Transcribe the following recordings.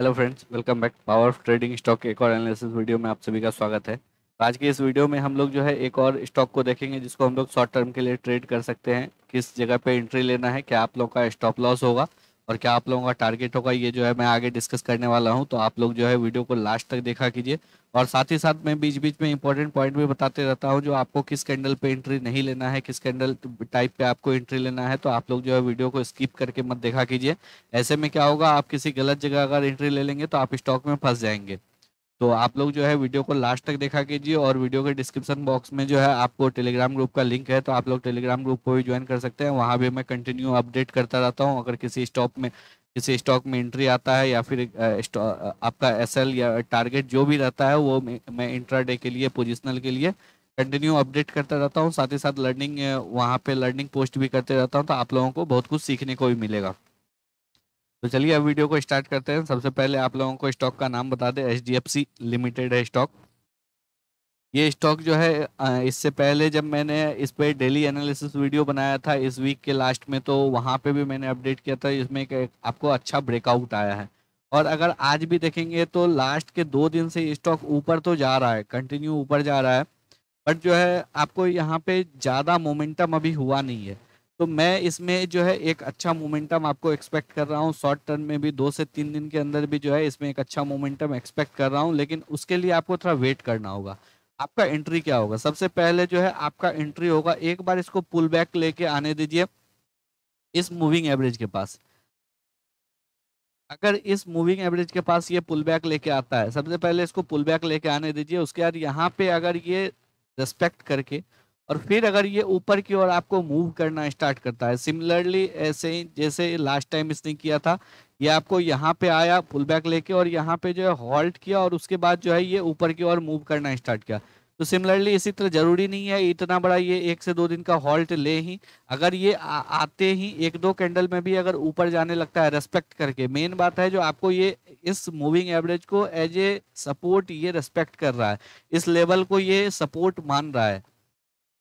hello friends welcome back power of trading stock एक और analysis video में आप सभी का स्वागत है तो आज की इस वीडियो में हम लोग जो है एक और स्टॉक को देखेंगे जिसको हम लोग शॉर्ट टर्म के लिए ट्रेड कर सकते हैं किस जगह पे एंट्री लेना है क्या आप लोग का स्टॉप लॉस होगा और क्या आप लोगों का टारगेट होगा ये जो है मैं आगे डिस्कस करने वाला हूँ तो आप लोग जो है वीडियो को लास्ट तक देखा कीजिए और साथ ही साथ मैं बीच बीच में इंपॉर्टेंट पॉइंट भी बताते रहता हूँ जो आपको किस कैंडल पे एंट्री नहीं लेना है किस कैंडल टाइप पे आपको एंट्री लेना है तो आप लोग जो है वीडियो को स्किप करके मत देखा कीजिए ऐसे में क्या होगा आप किसी गलत जगह अगर एंट्री ले लेंगे तो आप स्टॉक में फंस जाएंगे तो आप लोग जो है वीडियो को लास्ट तक देखा कीजिए और वीडियो के डिस्क्रिप्शन बॉक्स में जो है आपको टेलीग्राम ग्रुप का लिंक है तो आप लोग टेलीग्राम ग्रुप को भी ज्वाइन कर सकते हैं वहाँ भी मैं कंटिन्यू अपडेट करता रहता हूँ अगर किसी स्टॉक में किसी स्टॉक में एंट्री आता है या फिर आपका एस या टारगेट जो भी रहता है वो मैं इंट्रा के लिए पोजिशनल के लिए कंटिन्यू अपडेट करता रहता हूँ साथ ही साथ लर्निंग वहाँ पे लर्निंग पोस्ट भी करते रहता हूँ तो आप लोगों को बहुत कुछ सीखने को भी मिलेगा तो चलिए अब वीडियो को स्टार्ट करते हैं सबसे पहले आप लोगों को स्टॉक का नाम बता दें एच डी लिमिटेड है स्टॉक ये स्टॉक जो है इससे पहले जब मैंने इस पर डेली एनालिसिस वीडियो बनाया था इस वीक के लास्ट में तो वहाँ पे भी मैंने अपडेट किया था इसमें एक आपको अच्छा ब्रेकआउट आया है और अगर आज भी देखेंगे तो लास्ट के दो दिन से स्टॉक ऊपर तो जा रहा है कंटिन्यू ऊपर जा रहा है बट जो है आपको यहाँ पर ज़्यादा मोमेंटम अभी हुआ नहीं है तो मैं इसमें जो है एक अच्छा मोमेंटम आपको एक्सपेक्ट कर रहा हूँ शॉर्ट टर्म में भी दो से तीन दिन के अंदर भी जो है इसमें एक अच्छा मोमेंटम एक्सपेक्ट कर रहा हूँ लेकिन उसके लिए आपको थोड़ा वेट करना होगा आपका एंट्री क्या होगा सबसे पहले जो है आपका एंट्री होगा एक बार इसको पुल बैक लेके आने दीजिए इस मूविंग एवरेज के पास अगर इस मूविंग एवरेज के पास ये पुल बैक लेके आता है सबसे पहले इसको पुल बैक लेके आने दीजिए उसके बाद यहाँ पे अगर ये रेस्पेक्ट करके और फिर अगर ये ऊपर की ओर आपको मूव करना स्टार्ट करता है सिमिलरली ऐसे ही जैसे लास्ट टाइम इसने किया था ये आपको यहाँ पे आया पुल बैक लेके और यहाँ पे जो है हॉल्ट किया और उसके बाद जो है ये ऊपर की ओर मूव करना स्टार्ट किया तो सिमिलरली इसी तरह जरूरी नहीं है इतना बड़ा ये एक से दो दिन का हॉल्ट ले ही अगर ये आ, आते ही एक दो कैंडल में भी अगर ऊपर जाने लगता है रेस्पेक्ट करके मेन बात है जो आपको ये इस मूविंग एवरेज को एज ए सपोर्ट ये रेस्पेक्ट कर रहा है इस लेवल को ये सपोर्ट मान रहा है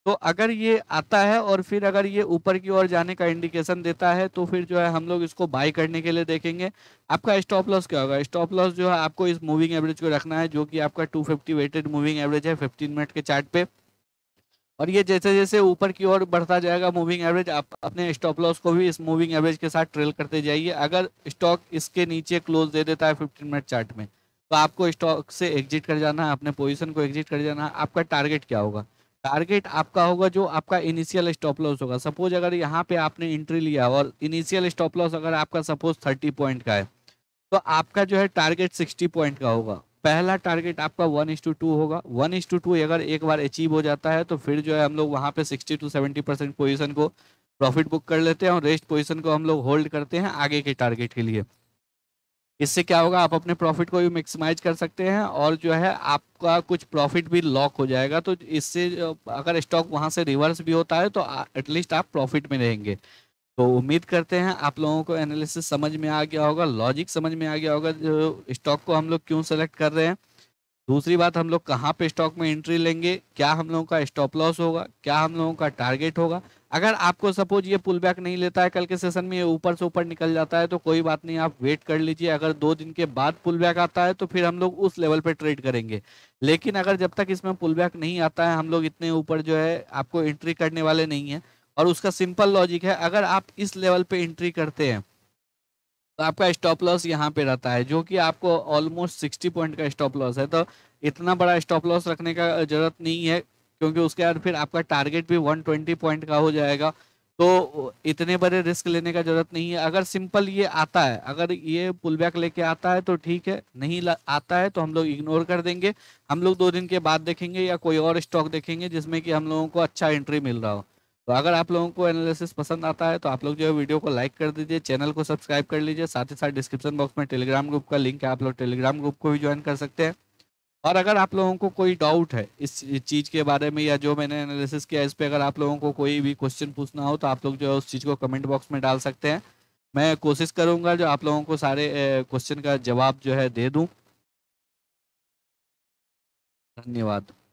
तो अगर ये आता है और फिर अगर ये ऊपर की ओर जाने का इंडिकेशन देता है तो फिर जो है हम लोग इसको बाई करने के लिए देखेंगे आपका स्टॉप लॉस क्या होगा स्टॉप लॉस जो है आपको इस मूविंग एवरेज को रखना है जो कि आपका 250 वेटेड मूविंग एवरेज है 15 मिनट के चार्ट पे और ये जैसे जैसे ऊपर की ओर बढ़ता जाएगा मूविंग एवरेज आप अपने स्टॉप लॉस को भी इस मूविंग एवरेज के साथ ट्रेल करते जाइए अगर स्टॉक इसके नीचे क्लोज दे देता है फिफ्टीन मिनट चार्ट में तो आपको स्टॉक से एग्जिट कर जाना है अपने पोजिशन को एग्जिट कर जाना है आपका टारगेट क्या होगा टारगेट आपका होगा जो आपका इनिशियल स्टॉप लॉस होगा सपोज अगर यहाँ पे आपने एंट्री लिया और इनिशियल स्टॉप लॉस अगर आपका सपोज थर्टी पॉइंट का है तो आपका जो है टारगेट सिक्सटी पॉइंट का होगा पहला टारगेट आपका वन इंस टू टू होगा वन इंस टू टू अगर एक बार अचीव हो जाता है तो फिर जो है हम लोग वहाँ पे sixty two seventy percent position को प्रॉफिट बुक कर लेते हैं और रेस्ट पोजिशन को हम लोग होल्ड करते हैं आगे के टारगेट के लिए इससे क्या होगा आप अपने प्रॉफिट को भी मैक्सिमाइज कर सकते हैं और जो है आपका कुछ प्रॉफिट भी लॉक हो जाएगा तो इससे अगर स्टॉक वहाँ से रिवर्स भी होता है तो एटलीस्ट आप प्रॉफिट में रहेंगे तो उम्मीद करते हैं आप लोगों को एनालिसिस समझ में आ गया होगा लॉजिक समझ में आ गया होगा जो स्टॉक को हम लोग क्यों सेलेक्ट कर रहे हैं दूसरी बात हम लोग कहाँ पे स्टॉक में एंट्री लेंगे क्या हम लोगों का स्टॉप लॉस होगा क्या हम लोगों का टारगेट होगा अगर आपको सपोज ये पुल बैक नहीं लेता है कल के सेशन में ये ऊपर से ऊपर निकल जाता है तो कोई बात नहीं आप वेट कर लीजिए अगर दो दिन के बाद पुल बैक आता है तो फिर हम लोग उस लेवल पे ट्रेड करेंगे लेकिन अगर जब तक इसमें पुल बैक नहीं आता है हम लोग इतने ऊपर जो है आपको एंट्री करने वाले नहीं है और उसका सिंपल लॉजिक है अगर आप इस लेवल पर एंट्री करते हैं तो आपका स्टॉप लॉस यहाँ पे रहता है जो कि आपको ऑलमोस्ट सिक्सटी पॉइंट का स्टॉप लॉस है तो इतना बड़ा स्टॉप लॉस रखने का जरूरत नहीं है क्योंकि उसके बाद फिर आपका टारगेट भी वन ट्वेंटी पॉइंट का हो जाएगा तो इतने बड़े रिस्क लेने का जरूरत नहीं है अगर सिंपल ये आता है अगर ये पुल बैक लेके आता है तो ठीक है नहीं आता है तो हम लोग इग्नोर कर देंगे हम लोग दो दिन के बाद देखेंगे या कोई और स्टॉक देखेंगे जिसमें कि हम लोगों को अच्छा एंट्री मिल रहा हो तो अगर आप लोगों को एनालिसिस पसंद आता है तो आप लोग जो है वीडियो को लाइक कर दीजिए चैनल को सब्सक्राइब कर लीजिए साथ ही साथ डिस्क्रिप्शन बॉक्स में टेलीग्राम ग्रुप का लिंक है आप लोग टेलीग्राम ग्रुप को भी ज्वाइन कर सकते हैं और अगर आप लोगों को कोई डाउट है इस चीज़ के बारे में या जो मैंने एनालिसिस किया इस पर अगर आप लोगों को कोई भी क्वेश्चन पूछना हो तो आप लोग जो है उस चीज़ को कमेंट बॉक्स में डाल सकते हैं मैं कोशिश करूँगा जो आप लोगों को सारे क्वेश्चन का जवाब जो है दे दूँ धन्यवाद